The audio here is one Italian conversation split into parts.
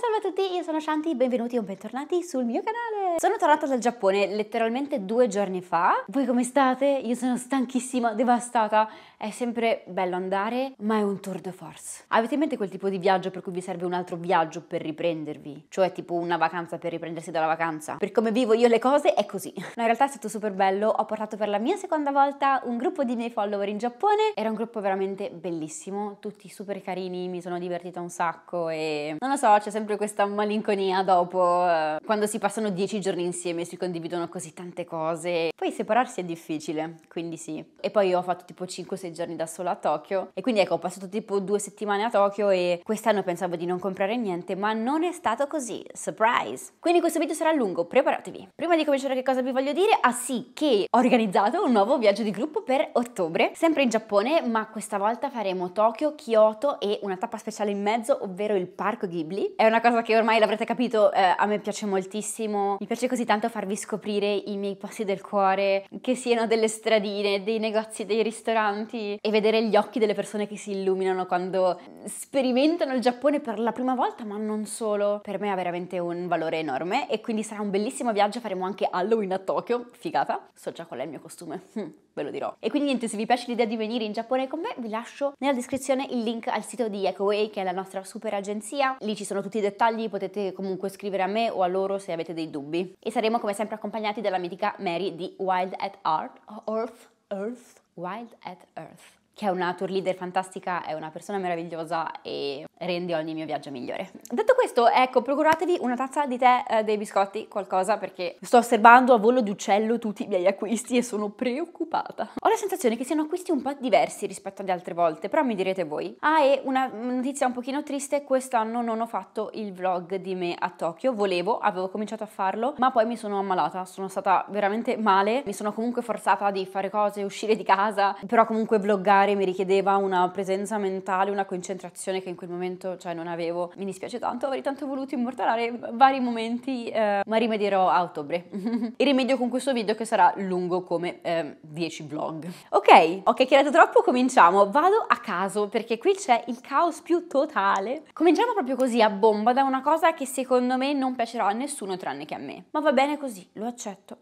salve a tutti, io sono Shanti, benvenuti o bentornati sul mio canale! Sono tornata dal Giappone letteralmente due giorni fa. Voi come state? Io sono stanchissima, devastata. È sempre bello andare, ma è un tour de force. Avete in mente quel tipo di viaggio per cui vi serve un altro viaggio per riprendervi? Cioè tipo una vacanza per riprendersi dalla vacanza? Per come vivo io le cose è così. No, in realtà è stato super bello, ho portato per la mia seconda volta un gruppo di miei follower in Giappone. Era un gruppo veramente bellissimo, tutti super carini, mi sono divertita un sacco e... Non lo so, c'è sempre sempre questa malinconia dopo, eh, quando si passano dieci giorni insieme, si condividono così tante cose. Poi separarsi è difficile, quindi sì. E poi ho fatto tipo 5-6 giorni da sola a Tokyo e quindi ecco, ho passato tipo due settimane a Tokyo e quest'anno pensavo di non comprare niente, ma non è stato così. Surprise! Quindi questo video sarà lungo, preparatevi. Prima di cominciare che cosa vi voglio dire? Ah sì, che ho organizzato un nuovo viaggio di gruppo per ottobre, sempre in Giappone, ma questa volta faremo Tokyo, Kyoto e una tappa speciale in mezzo, ovvero il Parco Ghibli. È una cosa che ormai l'avrete capito, eh, a me piace moltissimo. Mi piace così tanto farvi scoprire i miei posti del cuore, che siano delle stradine, dei negozi, dei ristoranti e vedere gli occhi delle persone che si illuminano quando sperimentano il Giappone per la prima volta, ma non solo. Per me ha veramente un valore enorme e quindi sarà un bellissimo viaggio, faremo anche Halloween a Tokyo, figata. So già qual è il mio costume. Hm, ve lo dirò. E quindi niente, se vi piace l'idea di venire in Giappone con me, vi lascio nella descrizione il link al sito di Ecoway, che è la nostra super agenzia. Lì ci sono tutti i dettagli potete comunque scrivere a me o a loro se avete dei dubbi. E saremo come sempre accompagnati dalla mitica Mary di Wild at Art, Earth, Earth, Wild at Earth che è una tour leader fantastica, è una persona meravigliosa e rende ogni mio viaggio migliore. Detto questo, ecco, procuratevi una tazza di tè, eh, dei biscotti, qualcosa, perché sto osservando a volo di uccello tutti i miei acquisti e sono preoccupata. Ho la sensazione che siano acquisti un po' diversi rispetto alle altre volte, però mi direte voi. Ah, e una notizia un pochino triste, quest'anno non ho fatto il vlog di me a Tokyo, volevo, avevo cominciato a farlo, ma poi mi sono ammalata, sono stata veramente male, mi sono comunque forzata di fare cose, uscire di casa, però comunque vloggare mi richiedeva una presenza mentale, una concentrazione che in quel momento momento, cioè non avevo, mi dispiace tanto, avrei tanto voluto immortalare vari momenti, eh, ma rimedierò a ottobre. e rimedio con questo video che sarà lungo come eh, 10 vlog. Ok, ho chiacchierato troppo, cominciamo. Vado a caso perché qui c'è il caos più totale. Cominciamo proprio così a bomba da una cosa che secondo me non piacerà a nessuno tranne che a me. Ma va bene così, lo accetto.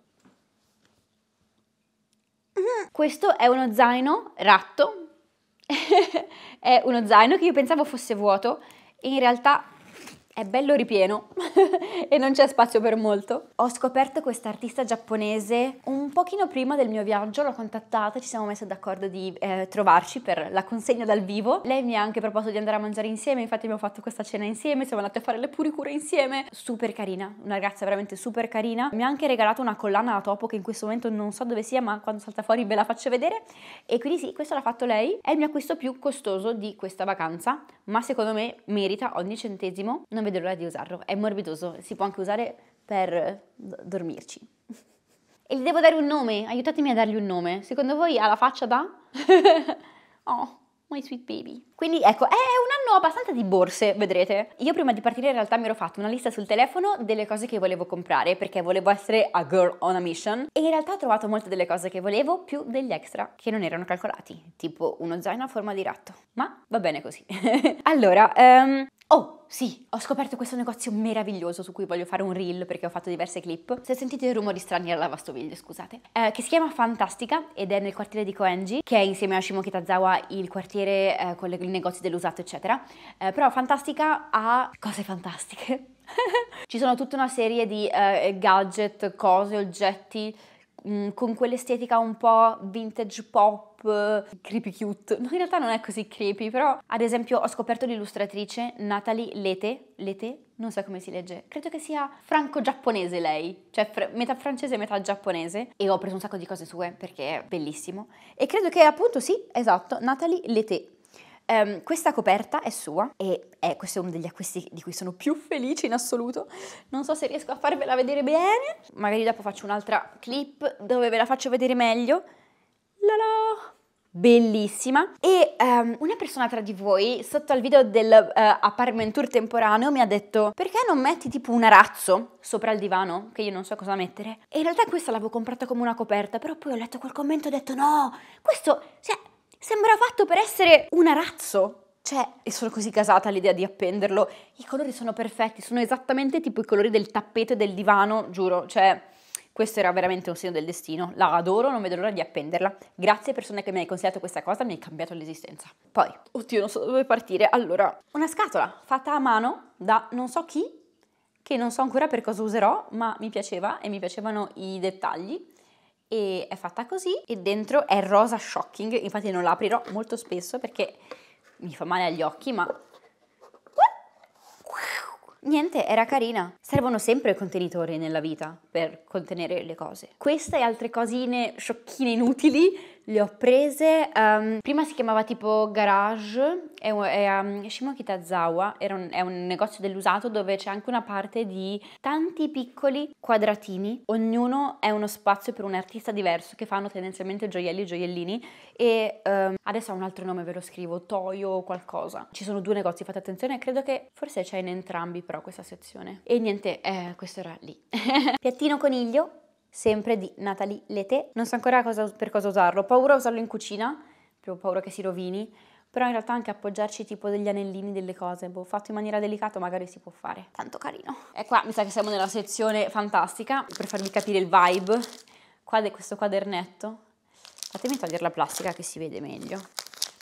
Mm-hmm. Questo è uno zaino ratto è uno zaino che io pensavo fosse vuoto e in realtà è bello ripieno e non c'è spazio per molto. Ho scoperto questa artista giapponese un pochino prima del mio viaggio, l'ho contattata, ci siamo messe d'accordo di eh, trovarci per la consegna dal vivo. Lei mi ha anche proposto di andare a mangiare insieme, infatti abbiamo fatto questa cena insieme, siamo andate a fare le puricure insieme. Super carina, una ragazza veramente super carina. Mi ha anche regalato una collana da topo che in questo momento non so dove sia, ma quando salta fuori ve la faccio vedere. E quindi sì, questo l'ha fatto lei. È il mio acquisto più costoso di questa vacanza, ma secondo me merita ogni centesimo. Non vedo l'ora di usarlo, è morbidoso, si può anche usare per eh, dormirci. E gli devo dare un nome, aiutatemi a dargli un nome. Secondo voi ha la faccia da? oh, my sweet baby. Quindi ecco, è un anno abbastanza di borse, vedrete. Io prima di partire in realtà mi ero fatta una lista sul telefono delle cose che volevo comprare perché volevo essere a girl on a mission e in realtà ho trovato molte delle cose che volevo più degli extra che non erano calcolati, tipo uno zaino a forma di ratto. Ma va bene così. allora, um, Oh, sì, ho scoperto questo negozio meraviglioso su cui voglio fare un reel perché ho fatto diverse clip. Se sentite il rumore strani alla lavastoviglie, scusate. Eh, che si chiama Fantastica ed è nel quartiere di Koenji, che è insieme a Shimo Kitazawa il quartiere eh, con le i negozi dell'usato, eccetera. Eh, però Fantastica ha cose fantastiche. Ci sono tutta una serie di eh, gadget, cose, oggetti mm, con quell'estetica un po' vintage pop, creepy cute. No, in realtà non è così creepy, però ad esempio ho scoperto l'illustratrice Natalie Lete, Lete, non so come si legge, credo che sia franco-giapponese lei, cioè fr- metà francese e metà giapponese e ho preso un sacco di cose sue perché è bellissimo e credo che appunto sì, esatto, Natalie Lete Um, questa coperta è sua e è, eh, questo è uno degli acquisti di cui sono più felice in assoluto. Non so se riesco a farvela vedere bene. Magari dopo faccio un'altra clip dove ve la faccio vedere meglio. La Bellissima. E um, una persona tra di voi, sotto al video del uh, eh, apartment tour temporaneo, mi ha detto perché non metti tipo un arazzo sopra il divano, che io non so cosa mettere. E in realtà questa l'avevo comprata come una coperta, però poi ho letto quel commento e ho detto no, questo... Cioè, Sembra fatto per essere un arazzo. Cioè, e sono così casata all'idea di appenderlo. I colori sono perfetti, sono esattamente tipo i colori del tappeto e del divano, giuro. Cioè, questo era veramente un segno del destino. La adoro, non vedo l'ora di appenderla. Grazie persone che mi hai consigliato questa cosa, mi hai cambiato l'esistenza. Poi, oddio, non so dove partire. Allora, una scatola fatta a mano da non so chi, che non so ancora per cosa userò, ma mi piaceva e mi piacevano i dettagli e è fatta così e dentro è rosa shocking, infatti non l'aprirò molto spesso perché mi fa male agli occhi, ma Niente, era carina. Servono sempre contenitori nella vita per contenere le cose. Queste e altre cosine sciocchine inutili le ho prese, um, prima si chiamava tipo Garage, è, è um, ehm, Shimo Kitazawa, un, è un negozio dell'usato dove c'è anche una parte di tanti piccoli quadratini, ognuno è uno spazio per un artista diverso che fanno tendenzialmente gioielli e gioiellini e um, adesso ha un altro nome, ve lo scrivo, Toyo o qualcosa. Ci sono due negozi, fate attenzione, credo che forse c'è in entrambi però questa sezione. E niente, eh, questo era lì. Piattino coniglio, sempre di Natalie Leté. Non so ancora cosa, per cosa usarlo, ho paura a usarlo in cucina, ho paura che si rovini, però in realtà anche appoggiarci tipo degli anellini, delle cose, boh, fatto in maniera delicata magari si può fare. Tanto carino. E qua mi sa che siamo nella sezione fantastica, per farvi capire il vibe, qua è questo quadernetto. Fatemi togliere la plastica che si vede meglio.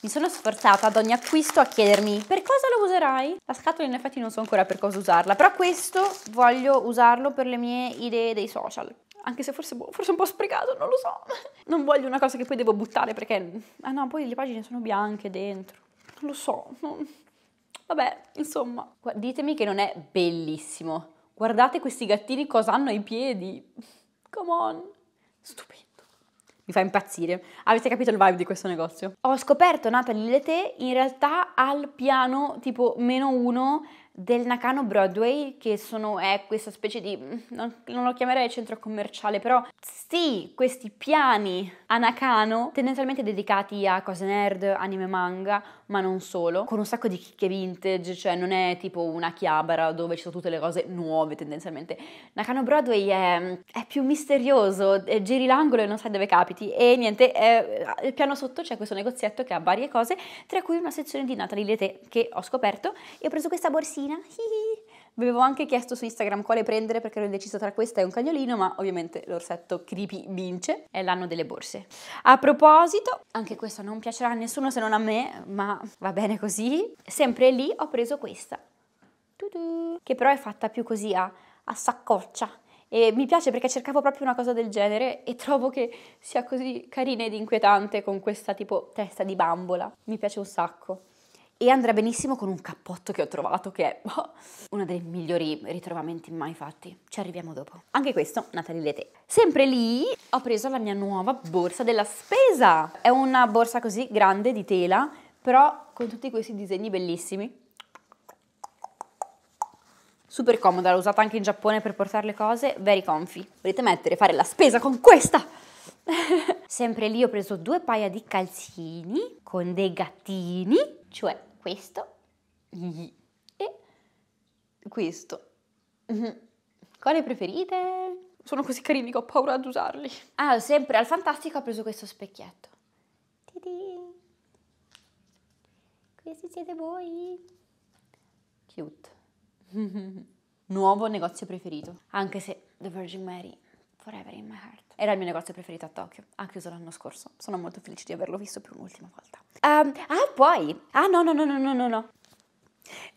Mi sono sforzata ad ogni acquisto a chiedermi per cosa lo userai? La scatola in effetti non so ancora per cosa usarla, però questo voglio usarlo per le mie idee dei social anche se forse, boh, forse un po' sprecato, non lo so. Non voglio una cosa che poi devo buttare perché, ah no, poi le pagine sono bianche dentro. Non lo so, non... vabbè, insomma. Ditemi che non è bellissimo. Guardate questi gattini cosa hanno ai piedi. Come on, stupendo mi fa impazzire. Avete capito il vibe di questo negozio? Ho scoperto Natalie Leté in realtà al piano tipo meno uno del Nakano Broadway, che sono, è questa specie di, mm, non, non, lo chiamerei centro commerciale, però sì, questi piani a Nakano, tendenzialmente dedicati a cose nerd, anime manga, ma non solo, con un sacco di chicche vintage, cioè non è tipo una chiabara dove ci sono tutte le cose nuove tendenzialmente. Nakano Broadway è, è più misterioso, è giri l'angolo e non sai dove capiti e niente, al eh, piano sotto c'è questo negozietto che ha varie cose, tra cui una sezione di Natalie Leté che ho scoperto e ho preso questa borsina, hihi vi Avevo anche chiesto su Instagram quale prendere perché ero indeciso tra questa e un cagnolino, ma ovviamente l'orsetto creepy vince, è l'anno delle borse. A proposito, anche questa non piacerà a nessuno se non a me, ma va bene così. Sempre lì ho preso questa, che però è fatta più così a, a saccoccia, e mi piace perché cercavo proprio una cosa del genere e trovo che sia così carina ed inquietante con questa tipo testa di bambola. Mi piace un sacco e andrà benissimo con un cappotto che ho trovato che è boh, uno dei migliori ritrovamenti mai fatti. Ci arriviamo dopo. Anche questo, Natalie Lete. Sempre lì ho preso la mia nuova borsa della spesa. È una borsa così grande di tela, però con tutti questi disegni bellissimi. Super comoda, l'ho usata anche in Giappone per portare le cose, very comfy. Volete mettere, fare la spesa con questa? Sempre lì ho preso due paia di calzini con dei gattini, cioè questo e questo. Mhm. Quale preferite? Sono così carini che ho paura ad usarli. Ah, sempre al Fantastico ho preso questo specchietto. Tidì. Questi siete voi. Cute. Nuovo negozio preferito, anche se The Virgin Mary Forever in my heart. Era il mio negozio preferito a Tokyo, ha chiuso l'anno scorso. Sono molto felice di averlo visto per un'ultima volta. Um, ah, poi! Ah, no, no, no, no, no, no, no.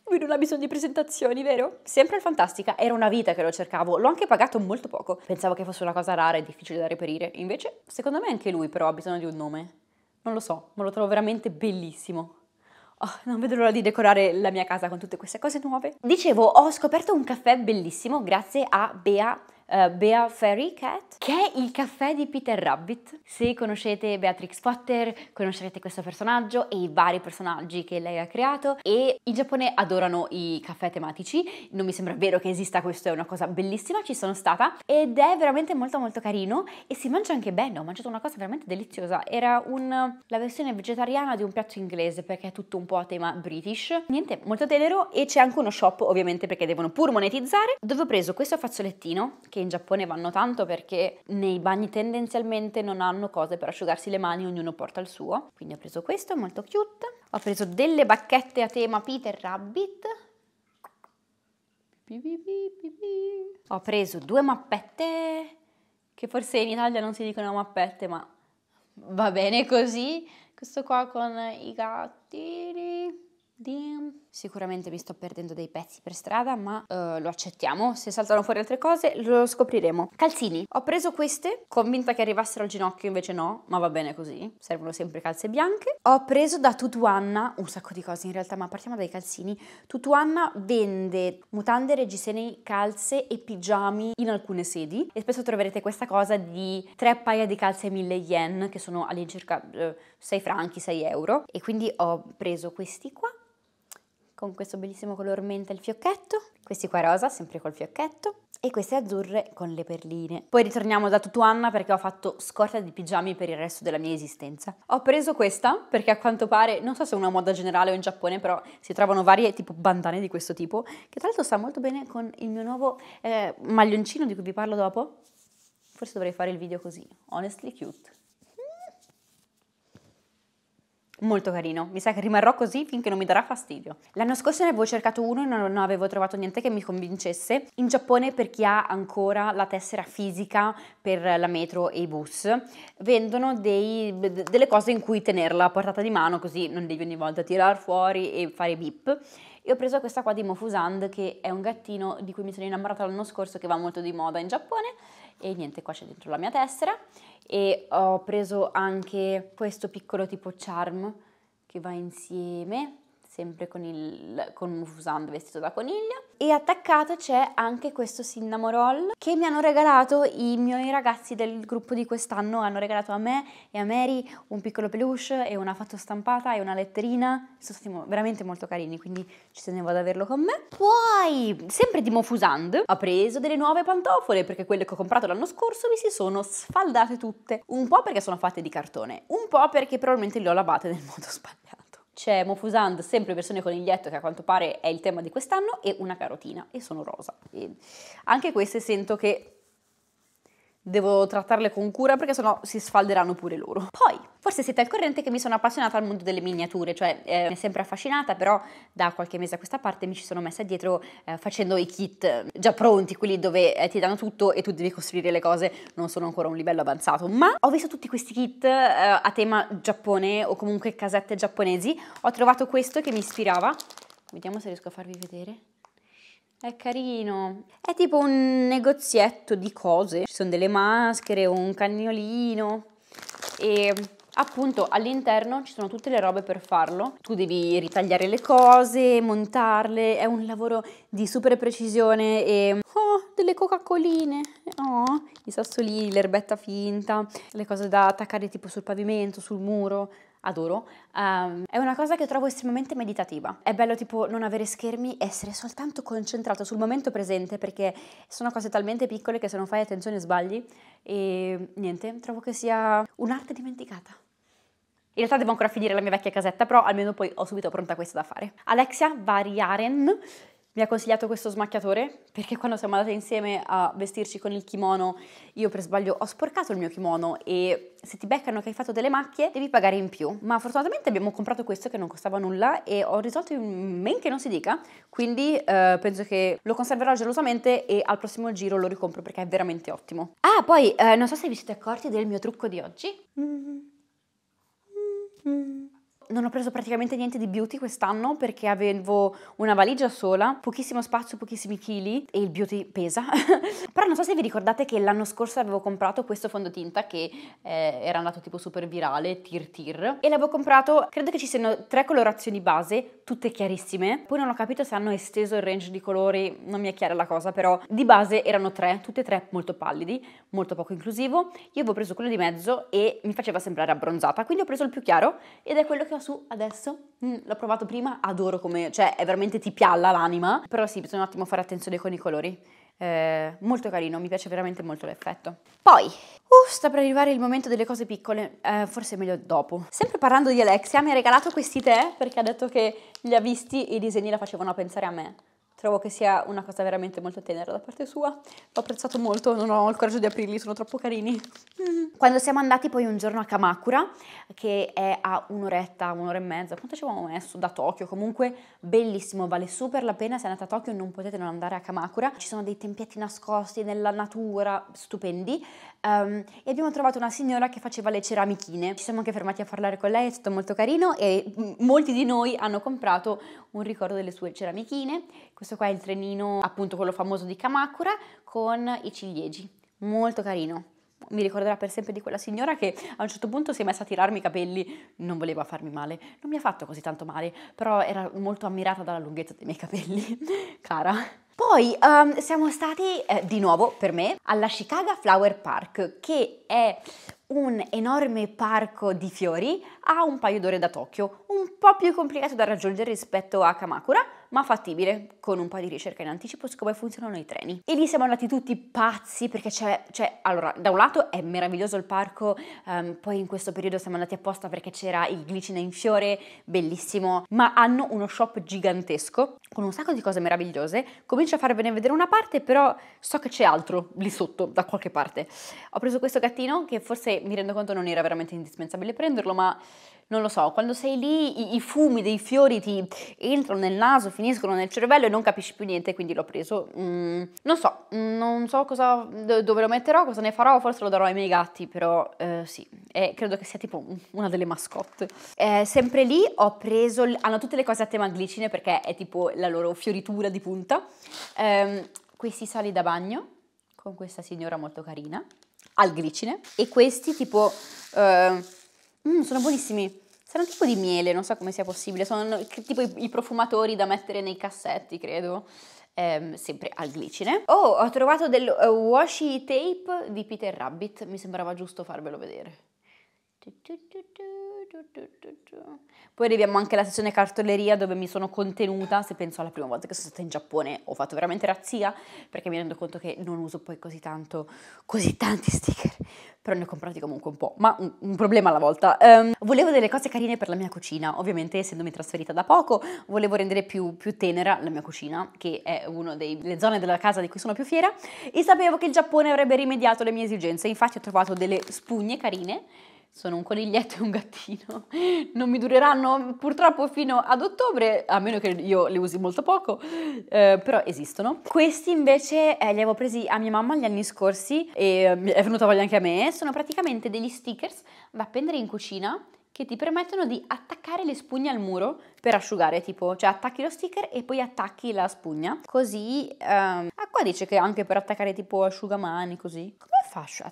Lui non ha bisogno di presentazioni, vero? Sempre al Fantastica, era una vita che lo cercavo, l'ho anche pagato molto poco. Pensavo che fosse una cosa rara e difficile da reperire, invece secondo me anche lui però ha bisogno di un nome. Non lo so, ma lo trovo veramente bellissimo. Oh, non vedo l'ora di decorare la mia casa con tutte queste cose nuove. Dicevo, ho scoperto un caffè bellissimo grazie a Bea uh, Bea Fairy Cat, che è il caffè di Peter Rabbit. Se conoscete Beatrix Potter, conoscerete questo personaggio e i vari personaggi che lei ha creato e in Giappone adorano i caffè tematici, non mi sembra vero che esista, questo, è una cosa bellissima, ci sono stata ed è veramente molto molto carino e si mangia anche bene, ho mangiato una cosa veramente deliziosa, era un, la versione vegetariana di un piatto inglese perché è tutto un po' a tema british, niente, molto tenero e c'è anche uno shop ovviamente perché devono pur monetizzare, dove ho preso questo fazzolettino che che in Giappone vanno tanto perché nei bagni tendenzialmente non hanno cose per asciugarsi le mani, ognuno porta il suo. Quindi ho preso questo, molto cute. Ho preso delle bacchette a tema Peter Rabbit. Ho preso due mappette, che forse in Italia non si dicono mappette, ma va bene così. Questo qua con i gattini. Damn. Sicuramente mi sto perdendo dei pezzi per strada, ma uh, lo accettiamo. Se saltano fuori altre cose, lo scopriremo. Calzini. Ho preso queste, convinta che arrivassero al ginocchio, invece no, ma va bene così. Servono sempre calze bianche. Ho preso da Tutuanna un sacco di cose in realtà, ma partiamo dai calzini. Tutuanna vende mutande, reggiseni, calze e pigiami in alcune sedi e spesso troverete questa cosa di tre paia di calze 1000 yen, che sono all'incirca uh, eh, 6 franchi, 6 euro. E quindi ho preso questi qua con questo bellissimo color menta il fiocchetto, questi qua rosa, sempre col fiocchetto, e queste azzurre con le perline. Poi ritorniamo da Tutuanna perché ho fatto scorta di pigiami per il resto della mia esistenza. Ho preso questa perché a quanto pare, non so se è una moda generale o in Giappone, però si trovano varie tipo bandane di questo tipo, che tra l'altro sta molto bene con il mio nuovo eh, maglioncino di cui vi parlo dopo. Forse dovrei fare il video così, honestly cute. Molto carino, mi sa che rimarrò così finché non mi darà fastidio. L'anno scorso ne avevo cercato uno e non avevo trovato niente che mi convincesse. In Giappone, per chi ha ancora la tessera fisica per la metro e i bus, vendono dei, delle cose in cui tenerla a portata di mano, così non devi ogni volta tirar fuori e fare bip. E ho preso questa qua di Mofusand, che è un gattino di cui mi sono innamorata l'anno scorso, che va molto di moda in Giappone e niente qua c'è dentro la mia tessera e ho preso anche questo piccolo tipo charm che va insieme sempre con, il, con un fusando vestito da coniglio. E attaccato c'è anche questo cinnamon roll che mi hanno regalato i miei ragazzi del gruppo di quest'anno. Hanno regalato a me e a Mary un piccolo peluche e una foto stampata e una letterina. Sono stati veramente molto carini, quindi ci tenevo ad averlo con me. Poi, sempre di Mofusand, ho preso delle nuove pantofole perché quelle che ho comprato l'anno scorso mi si sono sfaldate tutte. Un po' perché sono fatte di cartone, un po' perché probabilmente le ho lavate nel modo sbagliato c'è Mofusand, sempre persone con il lietto, che a quanto pare è il tema di quest'anno, e una carotina, e sono rosa. E anche queste sento che devo trattarle con cura perché sennò si sfalderanno pure loro. Poi, forse siete al corrente che mi sono appassionata al mondo delle miniature, cioè eh, mi è sempre affascinata, però da qualche mese a questa parte mi ci sono messa dietro eh, facendo i kit eh, già pronti, quelli dove eh, ti danno tutto e tu devi costruire le cose, non sono ancora a un livello avanzato, ma ho visto tutti questi kit eh, a tema Giappone o comunque casette giapponesi, ho trovato questo che mi ispirava, vediamo se riesco a farvi vedere. È carino. È tipo un negozietto di cose. Ci sono delle maschere, un cagnolino e appunto all'interno ci sono tutte le robe per farlo. Tu devi ritagliare le cose, montarle, è un lavoro di super precisione e oh, delle Coca-Coline. Oh, i sassolini, l'erbetta finta, le cose da attaccare tipo sul pavimento, sul muro adoro, um, è una cosa che trovo estremamente meditativa. È bello tipo non avere schermi, essere soltanto concentrato sul momento presente perché sono cose talmente piccole che se non fai attenzione sbagli e niente, trovo che sia un'arte dimenticata. In realtà devo ancora finire la mia vecchia casetta, però almeno poi ho subito pronta questa da fare. Alexia Variaren mi ha consigliato questo smacchiatore perché quando siamo andate insieme a vestirci con il kimono io per sbaglio ho sporcato il mio kimono e se ti beccano che hai fatto delle macchie devi pagare in più ma fortunatamente abbiamo comprato questo che non costava nulla e ho risolto in men che non si dica quindi eh, penso che lo conserverò gelosamente e al prossimo giro lo ricompro perché è veramente ottimo ah poi eh, non so se vi siete accorti del mio trucco di oggi mm -hmm non ho preso praticamente niente di beauty quest'anno perché avevo una valigia sola, pochissimo spazio, pochissimi chili e il beauty pesa. Però non so se vi ricordate che l'anno scorso avevo comprato questo fondotinta che eh, era andato tipo super virale, tir tir, e l'avevo comprato, credo che ci siano tre colorazioni base, tutte chiarissime. Poi non ho capito se hanno esteso il range di colori, non mi è chiara la cosa, però di base erano tre, tutte e tre molto pallidi, molto poco inclusivo. Io avevo preso quello di mezzo e mi faceva sembrare abbronzata, quindi ho preso il più chiaro ed è quello che ho tiro su adesso. Mm, l'ho provato prima, adoro come, cioè è veramente ti pialla l'anima, però sì, bisogna un attimo fare attenzione con i colori. Eh, molto carino, mi piace veramente molto l'effetto. Poi, uh, sta per arrivare il momento delle cose piccole, eh, forse meglio dopo. Sempre parlando di Alexia, mi ha regalato questi tè perché ha detto che li ha visti e i disegni la facevano pensare a me trovo che sia una cosa veramente molto tenera da parte sua. L'ho apprezzato molto, non ho il coraggio di aprirli, sono troppo carini. Quando siamo andati poi un giorno a Kamakura, che è a un'oretta, un'ora e mezza, quanto ci avevamo messo da Tokyo? Comunque bellissimo, vale super la pena, se andate a Tokyo non potete non andare a Kamakura. Ci sono dei tempietti nascosti nella natura, stupendi. Um, e abbiamo trovato una signora che faceva le ceramichine. Ci siamo anche fermati a parlare con lei, è stato molto carino e molti di noi hanno comprato un ricordo delle sue ceramichine. Questo qua è il trenino, appunto quello famoso di Kamakura, con i ciliegi. Molto carino mi ricorderà per sempre di quella signora che a un certo punto si è messa a tirarmi i capelli, non voleva farmi male, non mi ha fatto così tanto male, però era molto ammirata dalla lunghezza dei miei capelli, cara. Poi um, siamo stati eh, di nuovo per me alla Chicago Flower Park, che è un enorme parco di fiori a un paio d'ore da Tokyo, un po' più complicato da raggiungere rispetto a Kamakura, ma fattibile, con un po' di ricerca in anticipo su come funzionano i treni. E lì siamo andati tutti pazzi perché c'è, c'è allora, da un lato è meraviglioso il parco, um, poi in questo periodo siamo andati apposta perché c'era il glicina in fiore, bellissimo, ma hanno uno shop gigantesco con un sacco di cose meravigliose. Comincio a farvene vedere una parte, però so che c'è altro lì sotto, da qualche parte. Ho preso questo gattino che forse mi rendo conto non era veramente indispensabile prenderlo, ma non lo so, quando sei lì i, i fumi dei fiori ti entrano nel naso, finiscono nel cervello e non capisci più niente, quindi l'ho preso. Mm, non so, mm, non so cosa, dove lo metterò, cosa ne farò, forse lo darò ai miei gatti, però eh, sì, eh, credo che sia tipo una delle mascotte. Eh, sempre lì ho preso, hanno tutte le cose a tema glicine perché è tipo la loro fioritura di punta, ehm, questi sali da bagno con questa signora molto carina al glicine e questi tipo eh, Mm, sono buonissimi. Sarà un tipo di miele, non so come sia possibile. Sono tipo i, i profumatori da mettere nei cassetti, credo. Ehm, sempre al glicine. Oh, ho trovato del eh, washi tape di Peter Rabbit. Mi sembrava giusto farvelo vedere. Poi arriviamo anche alla sezione cartoleria dove mi sono contenuta, se penso alla prima volta che sono stata in Giappone ho fatto veramente razzia perché mi rendo conto che non uso poi così tanto, così tanti sticker, però ne ho comprati comunque un po', ma un, un problema alla volta. Um, volevo delle cose carine per la mia cucina, ovviamente essendomi trasferita da poco volevo rendere più, più tenera la mia cucina che è una delle zone della casa di cui sono più fiera e sapevo che il Giappone avrebbe rimediato le mie esigenze, infatti ho trovato delle spugne carine sono un coniglietto e un gattino, non mi dureranno purtroppo fino ad ottobre, a meno che io le usi molto poco, eh, però esistono. Questi invece eh, li avevo presi a mia mamma gli anni scorsi e eh, è venuta voglia anche a me, sono praticamente degli stickers da appendere in cucina che ti permettono di attaccare le spugne al muro per asciugare, tipo, cioè attacchi lo sticker e poi attacchi la spugna. Così, ehm, ah, qua dice che anche per attaccare tipo asciugamani, così. Come faccio?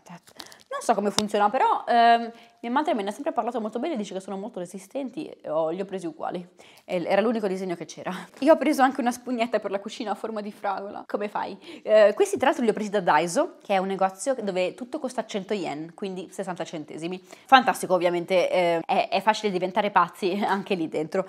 Non so come funziona, però ehm, mia madre me ne ha sempre parlato molto bene, dice che sono molto resistenti, ho, li ho presi uguali. Era l'unico disegno che c'era. Io ho preso anche una spugnetta per la cucina a forma di fragola. Come fai? Eh, questi tra l'altro li ho presi da Daiso, che è un negozio dove tutto costa 100 yen, quindi 60 centesimi. Fantastico ovviamente, eh, è, è facile diventare pazzi anche lì dentro,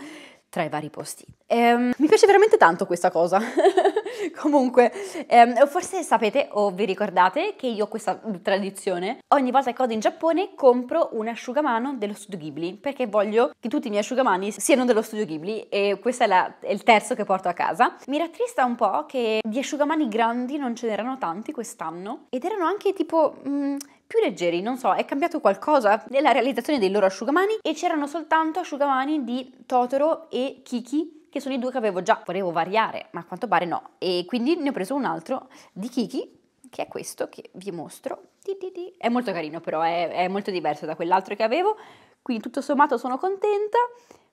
tra i vari posti. Eh, mi piace veramente tanto questa cosa. Comunque, ehm, forse sapete o vi ricordate che io ho questa tradizione. Ogni volta che vado in Giappone compro un asciugamano dello studio Ghibli perché voglio che tutti i miei asciugamani siano dello studio Ghibli e questo è, la, è il terzo che porto a casa. Mi rattrista un po' che di asciugamani grandi non ce n'erano tanti quest'anno ed erano anche tipo... Mh, mm, più leggeri, non so, è cambiato qualcosa nella realizzazione dei loro asciugamani e c'erano soltanto asciugamani di Totoro e Kiki che sono i due che avevo già, volevo variare, ma a quanto pare no. E quindi ne ho preso un altro di Kiki, che è questo che vi mostro. Di di di. È molto carino, però è, è molto diverso da quell'altro che avevo. Quindi tutto sommato sono contenta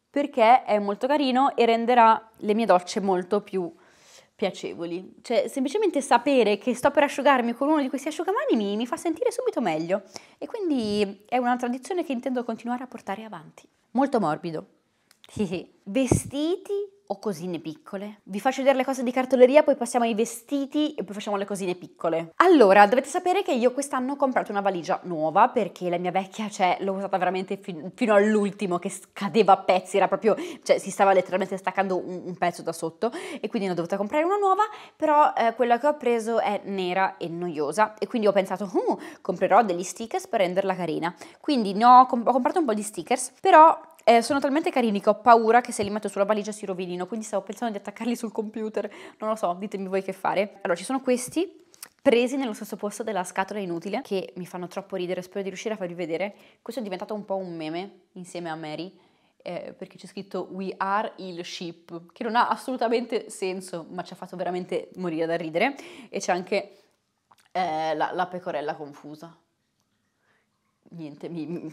perché è molto carino e renderà le mie docce molto più piacevoli. Cioè, semplicemente sapere che sto per asciugarmi con uno di questi asciugamani mi, mi fa sentire subito meglio. E quindi è una tradizione che intendo continuare a portare avanti. Molto morbido, Vestiti o cosine piccole? Vi faccio vedere le cose di cartoleria, poi passiamo ai vestiti e poi facciamo le cosine piccole. Allora, dovete sapere che io quest'anno ho comprato una valigia nuova perché la mia vecchia, cioè, l'ho usata veramente fin- fino all'ultimo che scadeva a pezzi, era proprio, cioè, si stava letteralmente staccando un, un pezzo da sotto e quindi ne ho dovuta comprare una nuova, però eh, quella che ho preso è nera e noiosa e quindi ho pensato, uh, comprerò degli stickers per renderla carina. Quindi ho, comp- ho comprato un po' di stickers, però eh, sono talmente carini che ho paura che se li metto sulla valigia si rovinino, quindi stavo pensando di attaccarli sul computer, non lo so, ditemi voi che fare. Allora, ci sono questi presi nello stesso posto della scatola inutile, che mi fanno troppo ridere, spero di riuscire a farvi vedere. Questo è diventato un po' un meme insieme a Mary, eh, perché c'è scritto We are il ship, che non ha assolutamente senso, ma ci ha fatto veramente morire da ridere. E c'è anche eh, la, la pecorella confusa. Niente, mi,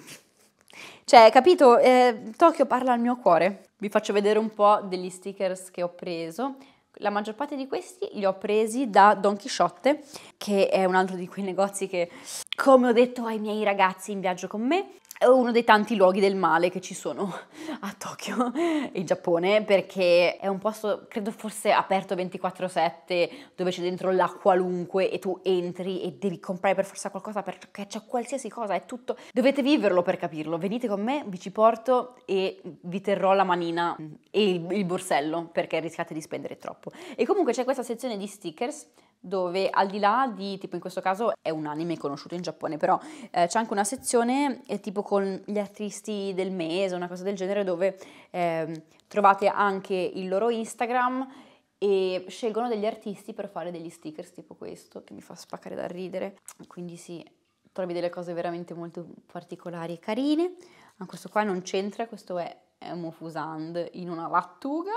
cioè, capito? Eh, Tokyo parla al mio cuore. Vi faccio vedere un po' degli stickers che ho preso. La maggior parte di questi li ho presi da Don Chisciotte, che è un altro di quei negozi che, come ho detto ai miei ragazzi in viaggio con me, è uno dei tanti luoghi del male che ci sono a Tokyo, in Giappone, perché è un posto, credo forse aperto 24/7, dove c'è dentro la qualunque e tu entri e devi comprare per forza qualcosa perché c'è qualsiasi cosa, è tutto. Dovete viverlo per capirlo. Venite con me, vi ci porto e vi terrò la manina e il, il borsello perché rischiate di spendere troppo. E comunque c'è questa sezione di stickers dove al di là di, tipo in questo caso è un anime conosciuto in Giappone, però eh, c'è anche una sezione eh, tipo con gli artisti del mese, una cosa del genere, dove eh, trovate anche il loro Instagram e scelgono degli artisti per fare degli stickers tipo questo, che mi fa spaccare da ridere. Quindi sì, trovi delle cose veramente molto particolari e carine. Ma questo qua non c'entra, questo è, è Mofusand in una lattuga.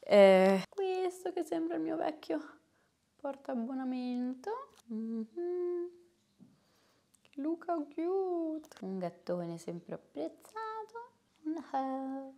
Eh, questo che sembra il mio vecchio porta abbonamento. Mm -hmm. Luca cute. Un gattone sempre apprezzato. No. Eh,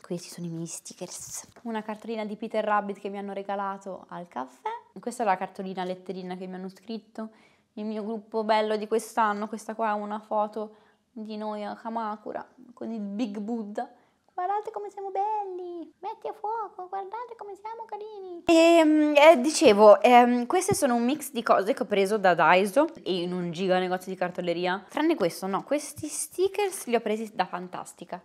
Questi sono i miei stickers. Una cartolina di Peter Rabbit che mi hanno regalato al caffè. Questa è la cartolina letterina che mi hanno scritto. Il mio gruppo bello di quest'anno. Questa qua è una foto di noi a Kamakura con il Big Buddha guardate come siamo belli, metti a fuoco, guardate come siamo carini. E ehm, eh, dicevo, eh, queste sono un mix di cose che ho preso da Daiso e in un giga negozio di cartoleria. Tranne questo, no, questi stickers li ho presi da Fantastica.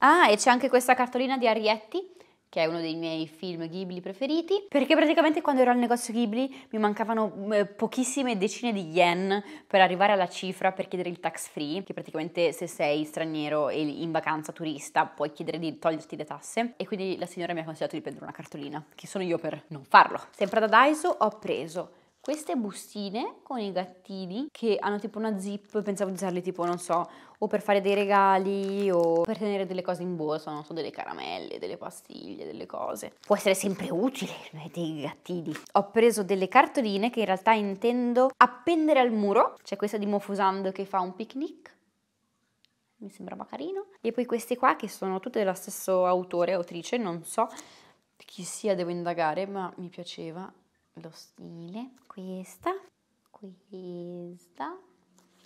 Ah, e c'è anche questa cartolina di Arietti che è uno dei miei film Ghibli preferiti, perché praticamente quando ero al negozio Ghibli mi mancavano eh, pochissime decine di yen per arrivare alla cifra per chiedere il tax free, che praticamente se sei straniero e in vacanza turista puoi chiedere di toglierti le tasse e quindi la signora mi ha consigliato di prendere una cartolina, che sono io per non farlo. Sempre da Daiso ho preso queste bustine con i gattini che hanno tipo una zip, pensavo di usarle tipo, non so, o per fare dei regali o per tenere delle cose in borsa, non so, delle caramelle, delle pastiglie, delle cose. Può essere sempre utile dei gattini. Ho preso delle cartoline che in realtà intendo appendere al muro. C'è questa di Mofusando che fa un picnic mi sembrava carino. E poi queste qua che sono tutte dello stesso autore, autrice, non so chi sia, devo indagare, ma mi piaceva lo stile, questa, questa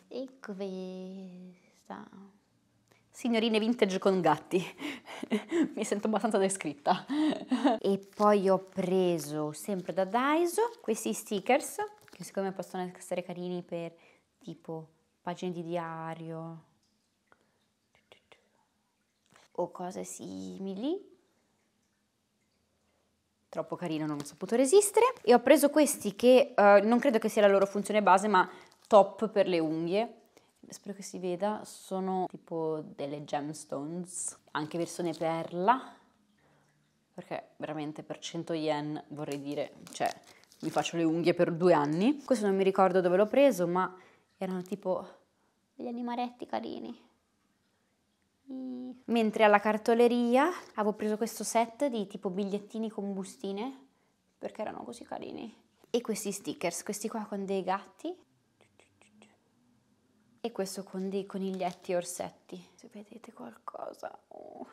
e questa. Signorine vintage con gatti, mi sento abbastanza descritta. e poi ho preso sempre da Daiso questi stickers, che siccome possono essere carini per tipo pagine di diario o cose simili troppo carino, non ho saputo resistere. E ho preso questi che eh, non credo che sia la loro funzione base, ma top per le unghie. Spero che si veda, sono tipo delle gemstones, anche versione perla, perché veramente per 100 yen vorrei dire, cioè, mi faccio le unghie per due anni. Questo non mi ricordo dove l'ho preso, ma erano tipo degli animaletti carini. Mentre alla cartoleria avevo preso questo set di tipo bigliettini con bustine, perché erano così carini. E questi stickers, questi qua con dei gatti e questo con dei coniglietti orsetti. Se vedete qualcosa... Oh.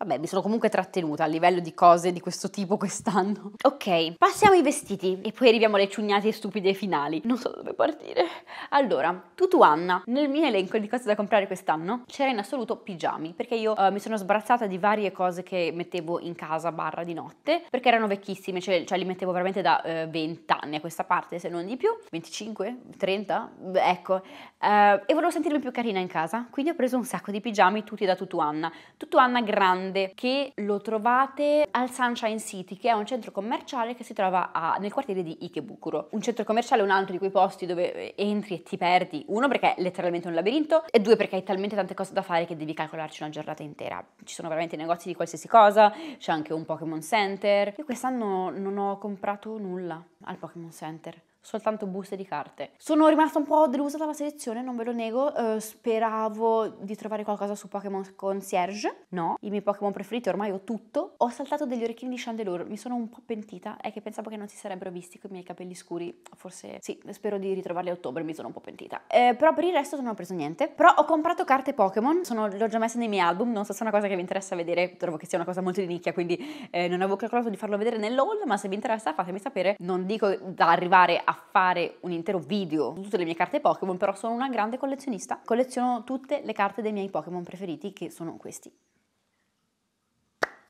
Vabbè, mi sono comunque trattenuta a livello di cose di questo tipo quest'anno. Ok, passiamo ai vestiti e poi arriviamo alle ciugnate stupide finali. Non so dove partire. Allora, tutu Anna. Nel mio elenco di cose da comprare quest'anno c'era in assoluto pigiami, perché io uh, mi sono sbarazzata di varie cose che mettevo in casa barra di notte, perché erano vecchissime, cioè, cioè li mettevo veramente da uh, eh, 20 anni a questa parte, se non di più. 25? 30? Beh, ecco. Uh, e volevo sentirmi più carina in casa, quindi ho preso un sacco di pigiami tutti da tutu Anna. Tutu Anna grande grande che lo trovate al Sunshine City, che è un centro commerciale che si trova a, nel quartiere di Ikebukuro. Un centro commerciale è un altro di quei posti dove eh, entri e ti perdi, uno perché è letteralmente un labirinto e due perché hai talmente tante cose da fare che devi calcolarci una giornata intera. Ci sono veramente negozi di qualsiasi cosa, c'è anche un Pokémon Center. Io quest'anno non ho comprato nulla al Pokémon Center soltanto buste di carte. Sono rimasta un po' delusa dalla selezione, non ve lo nego, eh, speravo di trovare qualcosa su Pokémon Concierge, no, i miei Pokémon preferiti ormai ho tutto. Ho saltato degli orecchini di Chandelure, mi sono un po' pentita, è che pensavo che non si sarebbero visti con i miei capelli scuri, forse sì, spero di ritrovarli a ottobre, mi sono un po' pentita. Eh, però per il resto non ho preso niente, però ho comprato carte Pokémon, le ho già messe nei miei album, non so se è una cosa che vi interessa vedere, trovo che sia una cosa molto di nicchia, quindi eh, non avevo calcolato di farlo vedere nell'haul, ma se vi interessa fatemi sapere, non dico da arrivare a fare un intero video su tutte le mie carte Pokémon, però sono una grande collezionista. Colleziono tutte le carte dei miei Pokémon preferiti, che sono questi.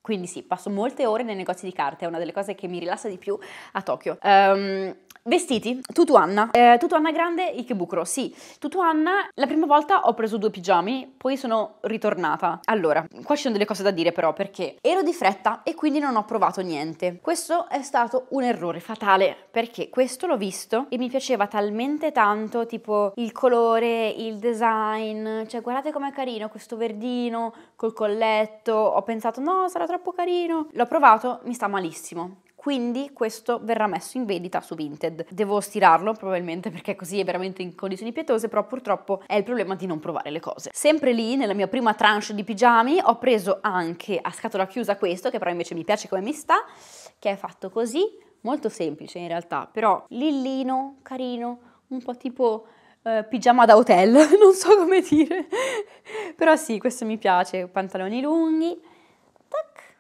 Quindi sì, passo molte ore nei negozi di carte, è una delle cose che mi rilassa di più a Tokyo. Um, vestiti, Anna, eh, Anna grande, Ikebukuro, sì. Anna, la prima volta ho preso due pigiami, poi sono ritornata. Allora, qua ci sono delle cose da dire però, perché ero di fretta e quindi non ho provato niente. Questo è stato un errore fatale, perché questo l'ho visto e mi piaceva talmente tanto, tipo il colore, il design, cioè guardate com'è carino questo verdino col colletto, ho pensato no, sarà troppo troppo carino. L'ho provato, mi sta malissimo quindi questo verrà messo in vendita su Vinted. Devo stirarlo probabilmente perché così è veramente in condizioni pietose, però purtroppo è il problema di non provare le cose. Sempre lì, nella mia prima tranche di pigiami, ho preso anche a scatola chiusa questo, che però invece mi piace come mi sta, che è fatto così, molto semplice in realtà, però lillino, carino, un po' tipo eh, pigiama da hotel, non so come dire, però sì, questo mi piace, pantaloni lunghi,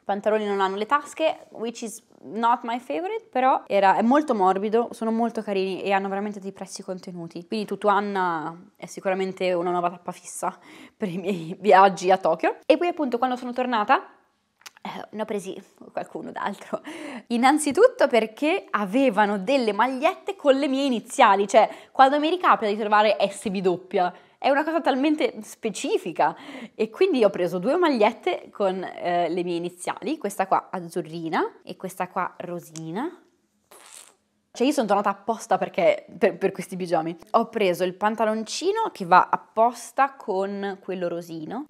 pantaloni non hanno le tasche, which is not my favorite, però era, è molto morbido, sono molto carini e hanno veramente dei prezzi contenuti. Quindi Tutuanna eh, è sicuramente una nuova tappa fissa per i miei viaggi a Tokyo. E poi appunto quando sono tornata eh, ne ho presi qualcuno d'altro. Innanzitutto perché avevano delle magliette con le mie iniziali, cioè quando mi ricapita di trovare SB doppia è una cosa talmente specifica e quindi ho preso due magliette con eh, le mie iniziali, questa qua azzurrina e questa qua rosina. Cioè io sono tornata apposta perché, per, per questi pigiami. Ho preso il pantaloncino che va apposta con quello rosino.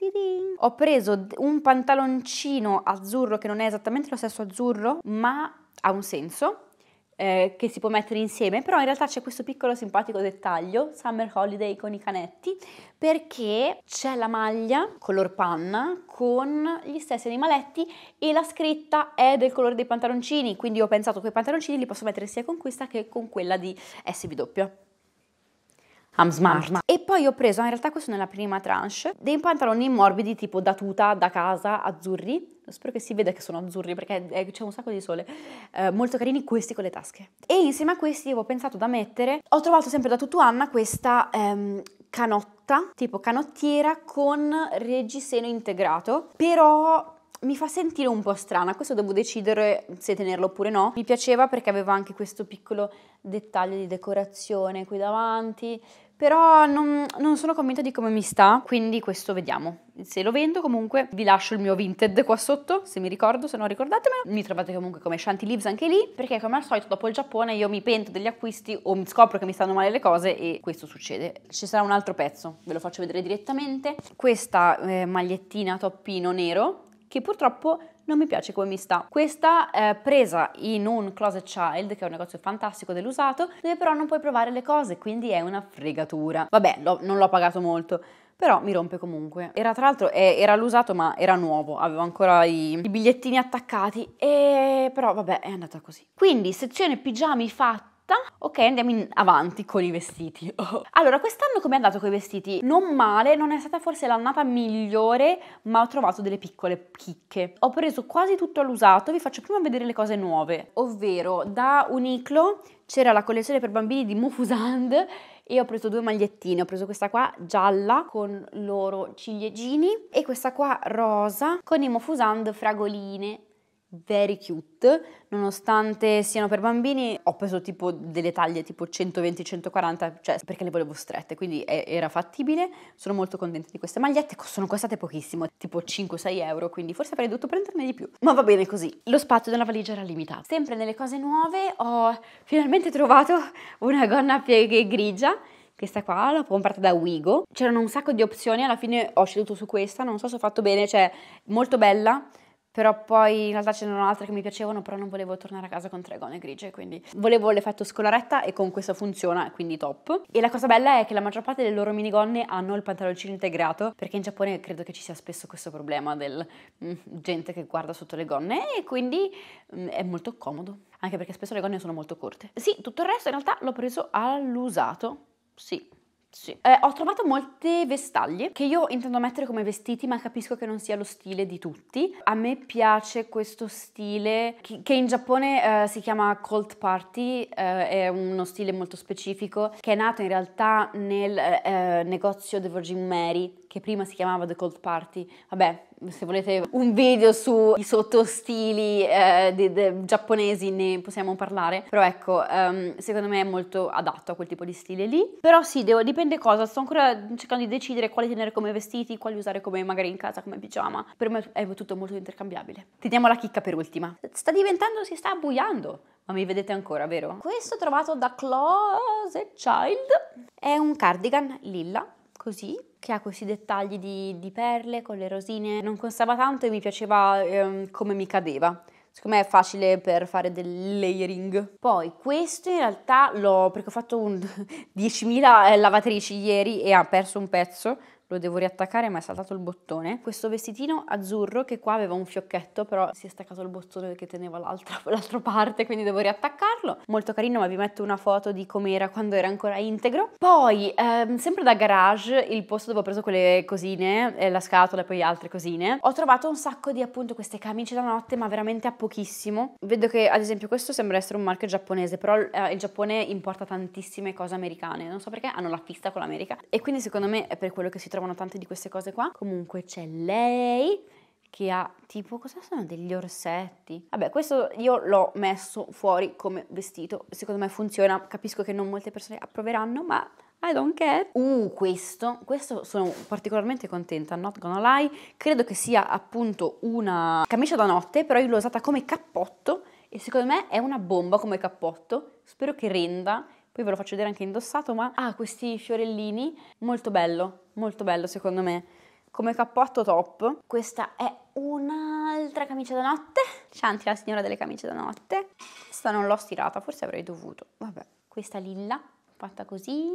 Ho preso un pantaloncino azzurro che non è esattamente lo stesso azzurro ma ha un senso eh, che si può mettere insieme, però in realtà c'è questo piccolo simpatico dettaglio, Summer Holiday con i canetti, perché c'è la maglia color panna con gli stessi animaletti e la scritta è del colore dei pantaloncini, quindi ho pensato che i pantaloncini li posso mettere sia con questa che con quella di SW. I'm smart. I'm e poi ho preso, in realtà questo è la prima tranche, dei pantaloni morbidi tipo da tuta, da casa, azzurri. Spero che si veda che sono azzurri perché c'è un sacco di sole. Eh, molto carini questi con le tasche. E insieme a questi ho pensato da mettere, ho trovato sempre da Tutuanna questa ehm, canotta, tipo canottiera con reggiseno integrato, però mi fa sentire un po' strana, questo devo decidere se tenerlo oppure no. Mi piaceva perché aveva anche questo piccolo dettaglio di decorazione qui davanti, però non, non, sono convinta di come mi sta, quindi questo vediamo. Se lo vendo comunque vi lascio il mio vinted qua sotto, se mi ricordo, se non ricordatemelo. Mi trovate comunque come Shanty Leaves anche lì, perché come al solito dopo il Giappone io mi pento degli acquisti o scopro che mi stanno male le cose e questo succede. Ci sarà un altro pezzo, ve lo faccio vedere direttamente. Questa eh, magliettina toppino nero, che purtroppo non mi piace come mi sta. Questa è eh, presa in un Closet Child, che è un negozio fantastico dell'usato, dove però non puoi provare le cose, quindi è una fregatura. Vabbè, non l'ho pagato molto però mi rompe comunque. Era tra l'altro, eh, era l'usato ma era nuovo, avevo ancora i, i bigliettini attaccati e però vabbè è andata così. Quindi sezione pigiami fatti fatta. Ok, andiamo avanti con i vestiti. Allora, quest'anno come è andato con i vestiti? Non male, non è stata forse l'annata migliore, ma ho trovato delle piccole chicche. Ho preso quasi tutto all'usato, vi faccio prima vedere le cose nuove, ovvero da Uniqlo c'era la collezione per bambini di Mufusand e ho preso due magliettine, ho preso questa qua gialla con loro ciliegini e questa qua rosa con i Mufusand fragoline very cute, nonostante siano per bambini, ho preso tipo delle taglie tipo 120-140, cioè perché le volevo strette, quindi è, era fattibile, sono molto contenta di queste magliette, sono costate pochissimo, tipo 5-6 euro, quindi forse avrei dovuto prenderne di più, ma va bene così. Lo spazio della valigia era limitato. Sempre nelle cose nuove ho finalmente trovato una gonna a pieghe grigia, questa qua l'ho comprata da Wigo, c'erano un sacco di opzioni, alla fine ho scelto su questa, non so se ho fatto bene, cioè molto bella, però poi in realtà ce n'erano altre che mi piacevano, però non volevo tornare a casa con tre gonne grigie, quindi volevo l'effetto scolaretta e con questo funziona, quindi top. E la cosa bella è che la maggior parte delle loro minigonne hanno il pantaloncino integrato, perché in Giappone credo che ci sia spesso questo problema del mh, mm, gente che guarda sotto le gonne e quindi mh, mm, è molto comodo, anche perché spesso le gonne sono molto corte. Sì, tutto il resto in realtà l'ho preso all'usato, sì. Sì, eh, ho trovato molte vestaglie che io intendo mettere come vestiti ma capisco che non sia lo stile di tutti. A me piace questo stile che, in Giappone eh, si chiama Cold Party, eh, è uno stile molto specifico che è nato in realtà nel eh, eh, negozio The Virgin Mary che prima si chiamava The Cold Party. Vabbè, se volete un video sui sottostili eh, de, de, giapponesi ne possiamo parlare, però ecco, um, secondo me è molto adatto a quel tipo di stile lì. Però sì, devo, dipende cosa, sto ancora cercando di decidere quali tenere come vestiti, quali usare come magari in casa, come pigiama. Per me è tutto molto intercambiabile. Teniamo la chicca per ultima. Sta diventando, si sta abbuiando. Ma mi vedete ancora, vero? Questo trovato da Closet Child è un cardigan lilla così, che ha questi dettagli di, di perle con le rosine. Non costava tanto e mi piaceva ehm, come mi cadeva. Secondo me è facile per fare del layering. Poi questo in realtà l'ho, perché ho fatto 10.000 eh, lavatrici ieri e ha perso un pezzo, lo devo riattaccare ma è saltato il bottone. Questo vestitino azzurro che qua aveva un fiocchetto però si è staccato il bottone che teneva l'altra parte quindi devo riattaccarlo. Molto carino ma vi metto una foto di com'era quando era ancora integro. Poi ehm, sempre da garage il posto dove ho preso quelle cosine, eh, la scatola e poi altre cosine, ho trovato un sacco di appunto queste camicie da notte ma veramente a pochissimo. Vedo che ad esempio questo sembra essere un marchio giapponese però eh, il Giappone importa tantissime cose americane, non so perché hanno la pista con l'America e quindi secondo me è per quello che si trova trovano tante di queste cose qua. Comunque c'è lei che ha tipo, cosa sono? Degli orsetti. Vabbè, questo io l'ho messo fuori come vestito, secondo me funziona, capisco che non molte persone approveranno, ma I don't care. Uh, questo, questo sono particolarmente contenta, not gonna lie, credo che sia appunto una camicia da notte, però io l'ho usata come cappotto e secondo me è una bomba come cappotto, spero che renda, poi ve lo faccio vedere anche indossato, ma ha ah, questi fiorellini, molto bello, molto bello secondo me. Come cappotto top, questa è un'altra camicia da notte. Shanti, la signora delle camicie da notte. Questa non l'ho stirata, forse avrei dovuto. Vabbè, questa lilla, fatta così,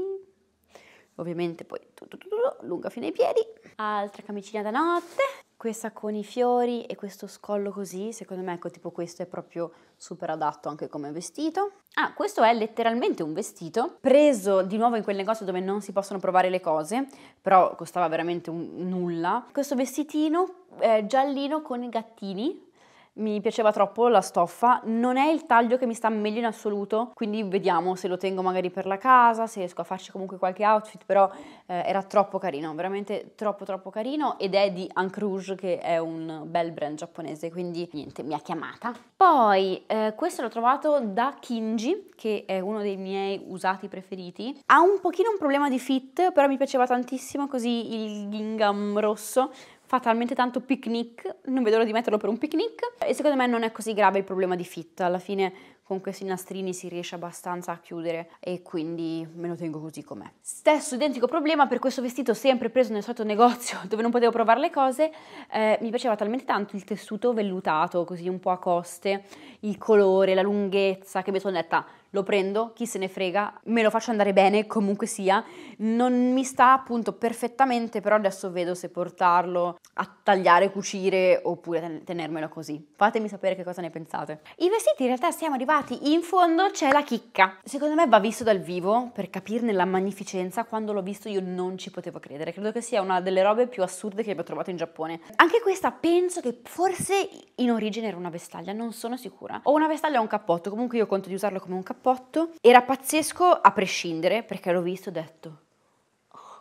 ovviamente poi tu, tu, tu, lunga fino ai piedi. Altra camicina da notte, questa con i fiori e questo scollo così, secondo me ecco tipo questo è proprio super adatto anche come vestito. Ah, questo è letteralmente un vestito preso di nuovo in quel negozio dove non si possono provare le cose, però costava veramente nulla. Questo vestitino eh, giallino con i gattini mi piaceva troppo la stoffa, non è il taglio che mi sta meglio in assoluto, quindi vediamo se lo tengo magari per la casa, se riesco a farci comunque qualche outfit, però eh, era troppo carino, veramente troppo troppo carino ed è di Ankrouge che è un bel brand giapponese, quindi niente, mi ha chiamata. Poi eh, questo l'ho trovato da Kinji, che è uno dei miei usati preferiti. Ha un pochino un problema di fit, però mi piaceva tantissimo così il gingham rosso, fa talmente tanto picnic, non vedo l'ora di metterlo per un picnic e secondo me non è così grave il problema di fit, alla fine con questi nastrini si riesce abbastanza a chiudere e quindi me lo tengo così com'è. Stesso identico problema per questo vestito sempre preso nel solito negozio dove non potevo provare le cose, eh, mi piaceva talmente tanto il tessuto vellutato, così un po' a coste, il colore, la lunghezza, che mi sono detta lo prendo, chi se ne frega, me lo faccio andare bene comunque sia, non mi sta appunto perfettamente, però adesso vedo se portarlo a tagliare, cucire oppure tenermelo così. Fatemi sapere che cosa ne pensate. I vestiti in realtà siamo arrivati in fondo, c'è la chicca. Secondo me va visto dal vivo per capirne la magnificenza, quando l'ho visto io non ci potevo credere, credo che sia una delle robe più assurde che abbia trovato in Giappone. Anche questa penso che forse in origine era una vestaglia, non sono sicura. O una vestaglia o un cappotto, comunque io conto di usarlo come un cappotto cappotto. Era pazzesco a prescindere, perché l'ho visto e ho detto,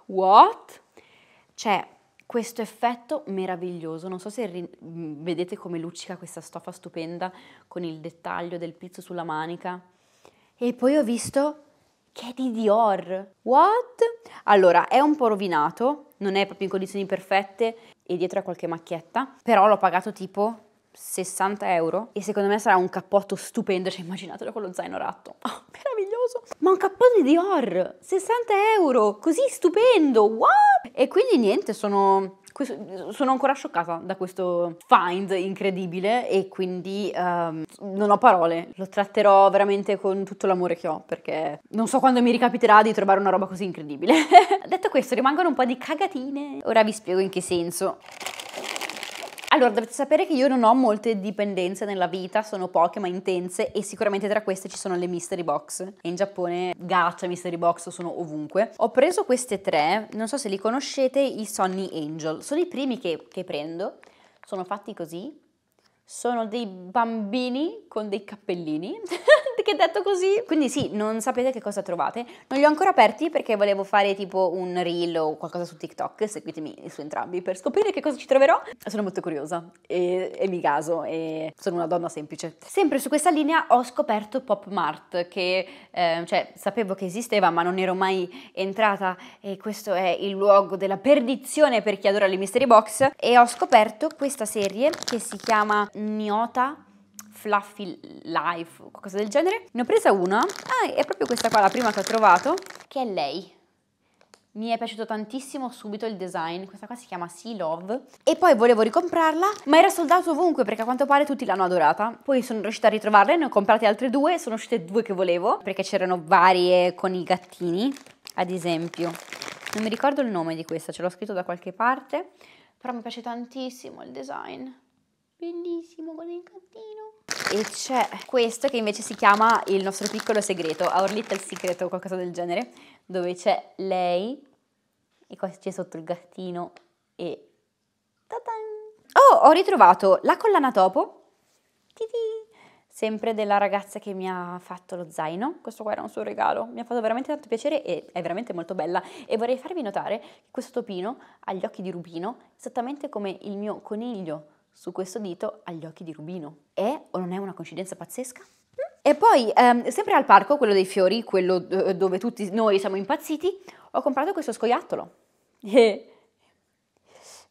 what? C'è cioè, questo effetto meraviglioso, non so se ri- mm, vedete come luccica questa stoffa stupenda con il dettaglio del pizzo sulla manica. E poi ho visto che è di Dior. What? Allora, è un po' rovinato, non è proprio in condizioni perfette e dietro ha qualche macchietta, però l'ho pagato tipo 60 euro e secondo me sarà un cappotto stupendo, cioè immaginatelo con lo zaino ratto, oh, meraviglioso, ma un cappotto di Dior, 60 euro, così stupendo, wow! E quindi niente, sono sono ancora scioccata da questo find incredibile e quindi um, non ho parole. Lo tratterò veramente con tutto l'amore che ho perché non so quando mi ricapiterà di trovare una roba così incredibile. Detto questo, rimangono un po' di cagatine. Ora vi spiego in che senso. Allora, dovete sapere che io non ho molte dipendenze nella vita, sono poche ma intense e sicuramente tra queste ci sono le mystery box. In Giappone gacha, mystery box sono ovunque. Ho preso queste tre, non so se li conoscete, i Sonny Angel. Sono i primi che, che prendo, sono fatti così. Sono dei bambini con dei cappellini. perché detto così. Quindi sì, non sapete che cosa trovate. Non li ho ancora aperti perché volevo fare tipo un reel o qualcosa su TikTok, seguitemi su entrambi per scoprire che cosa ci troverò. Sono molto curiosa e, e mi caso e sono una donna semplice. Sempre su questa linea ho scoperto Pop Mart che eh, cioè sapevo che esisteva ma non ero mai entrata e questo è il luogo della perdizione per chi adora le mystery box e ho scoperto questa serie che si chiama Niota Fluffy Life qualcosa del genere. Ne ho presa una, ah, è proprio questa qua, la prima che ho trovato, che è lei. Mi è piaciuto tantissimo subito il design, questa qua si chiama Sea Love e poi volevo ricomprarla ma era soldato ovunque perché a quanto pare tutti l'hanno adorata. Poi sono riuscita a ritrovarla, ne ho comprate altre due, sono uscite due che volevo perché c'erano varie con i gattini ad esempio. Non mi ricordo il nome di questa, ce l'ho scritto da qualche parte, però mi piace tantissimo il design bellissimo con il gattino. E c'è questo che invece si chiama il nostro piccolo segreto, Our Little Secret o qualcosa del genere, dove c'è lei e qua c'è sotto il gattino e... Oh, ho ritrovato la collana topo, Titi. sempre della ragazza che mi ha fatto lo zaino, questo qua era un suo regalo, mi ha fatto veramente tanto piacere e è veramente molto bella e vorrei farvi notare che questo topino ha gli occhi di rubino, esattamente come il mio coniglio su questo dito agli occhi di Rubino. È o non è una coincidenza pazzesca? Mm. E poi, ehm, sempre al parco, quello dei fiori, quello d- eh, dove tutti noi siamo impazziti, ho comprato questo scoiattolo.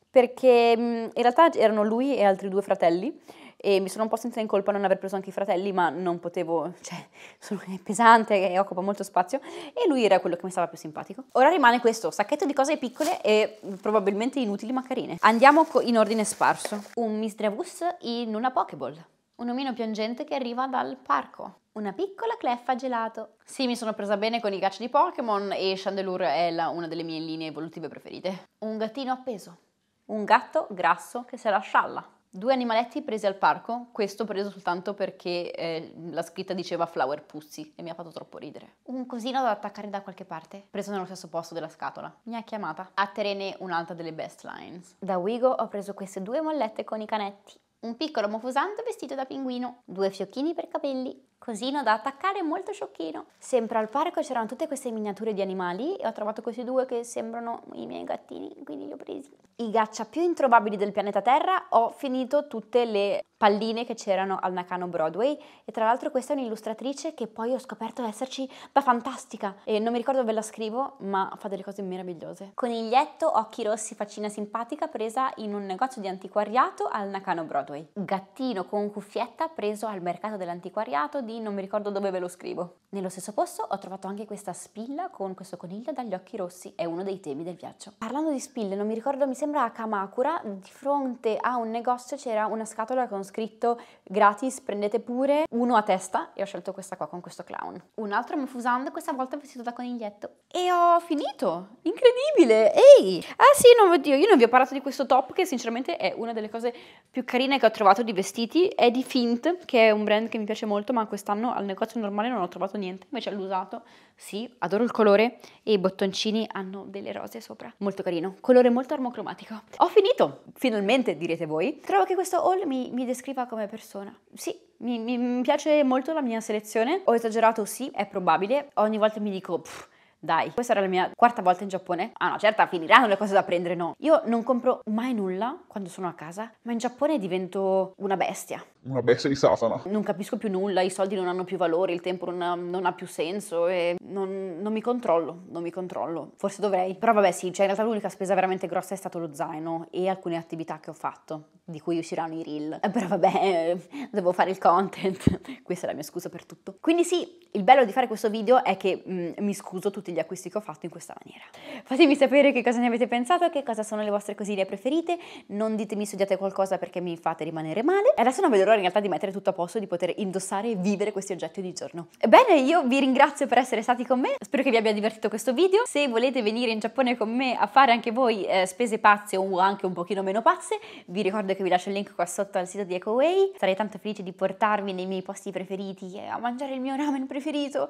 Perché mm, in realtà erano lui e altri due fratelli e mi sono un po' sentita in colpa non aver preso anche i fratelli, ma non potevo, cioè, sono, pesante e occupa molto spazio e lui era quello che mi stava più simpatico. Ora rimane questo sacchetto di cose piccole e probabilmente inutili ma carine. Andiamo in ordine sparso. Un Misdreavus in una Pokéball. Un omino piangente che arriva dal parco. Una piccola cleffa gelato. Sì, mi sono presa bene con i gacci di Pokémon e Chandelure è la, una delle mie linee evolutive preferite. Un gattino appeso. Un gatto grasso che se la scialla Due animaletti presi al parco, questo preso soltanto perché eh, la scritta diceva flower pussy e mi ha fatto troppo ridere. Un cosino da attaccare da qualche parte, preso nello stesso posto della scatola. Mi ha chiamata. A Terene un'altra delle best lines. Da Wigo ho preso queste due mollette con i canetti. Un piccolo mofusante vestito da pinguino. Due fiocchini per capelli cosino da attaccare, molto sciocchino. Sempre al parco c'erano tutte queste miniature di animali e ho trovato questi due che sembrano i miei gattini, quindi li ho presi. I gaccia più introvabili del pianeta Terra, ho finito tutte le palline che c'erano al Nakano Broadway e tra l'altro questa è un'illustratrice che poi ho scoperto esserci da fantastica e non mi ricordo ve la scrivo, ma fa delle cose meravigliose. Coniglietto, occhi rossi, faccina simpatica presa in un negozio di antiquariato al Nakano Broadway. Gattino con cuffietta preso al mercato dell'antiquariato di lì non mi ricordo dove ve lo scrivo. Nello stesso posto ho trovato anche questa spilla con questo coniglio dagli occhi rossi, è uno dei temi del viaggio. Parlando di spille, non mi ricordo, mi sembra a Kamakura, di fronte a un negozio c'era una scatola con scritto gratis, prendete pure, uno a testa e ho scelto questa qua con questo clown. Un altro Mufusando, questa volta vestito da coniglietto. E ho finito! Incredibile! Ehi! Ah sì, no, oddio, io non vi ho parlato di questo top che sinceramente è una delle cose più carine che ho trovato di vestiti, è di Fint, che è un brand che mi piace molto, ma questo quest'anno al negozio normale non ho trovato niente, invece all'usato sì, adoro il colore e i bottoncini hanno delle rose sopra. Molto carino, colore molto armocromatico. Ho finito, finalmente direte voi. Trovo che questo haul mi, mi descriva come persona. Sì, mi, mi, piace molto la mia selezione. Ho esagerato, sì, è probabile. Ogni volta mi dico... Pff, dai, questa era la mia quarta volta in Giappone. Ah no, certo, finiranno le cose da prendere, no. Io non compro mai nulla quando sono a casa, ma in Giappone divento una bestia. Una bestia di Satana. Non capisco più nulla, i soldi non hanno più valore, il tempo non ha, non ha più senso e non, non, mi controllo, non mi controllo. Forse dovrei. Però vabbè sì, cioè in realtà l'unica spesa veramente grossa è stato lo zaino e alcune attività che ho fatto, di cui usciranno i reel. Eh, però vabbè, devo fare il content. Questa è la mia scusa per tutto. Quindi sì, il bello di fare questo video è che mh, mm, mi scuso tutti gli acquisti che ho fatto in questa maniera. Fatemi sapere che cosa ne avete pensato, che cosa sono le vostre cosine preferite, non ditemi studiate qualcosa perché mi fate rimanere male. E adesso non vedo l'ora in realtà di mettere tutto a posto, di poter indossare e vivere questi oggetti ogni giorno. Bene, io vi ringrazio per essere stati con me, spero che vi abbia divertito questo video. Se volete venire in Giappone con me a fare anche voi eh, spese pazze o anche un pochino meno pazze, vi ricordo che vi lascio il link qua sotto al sito di EcoWay. Sarei tanto felice di portarvi nei miei posti preferiti e a mangiare il mio ramen preferito preferito.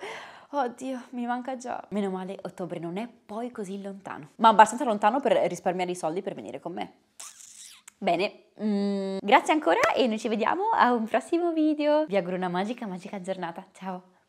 Oddio, mi manca già. Meno male, ottobre non è poi così lontano. Ma abbastanza lontano per risparmiare i soldi per venire con me. Bene, mm, grazie ancora e noi ci vediamo a un prossimo video. Vi auguro una magica, magica giornata. Ciao!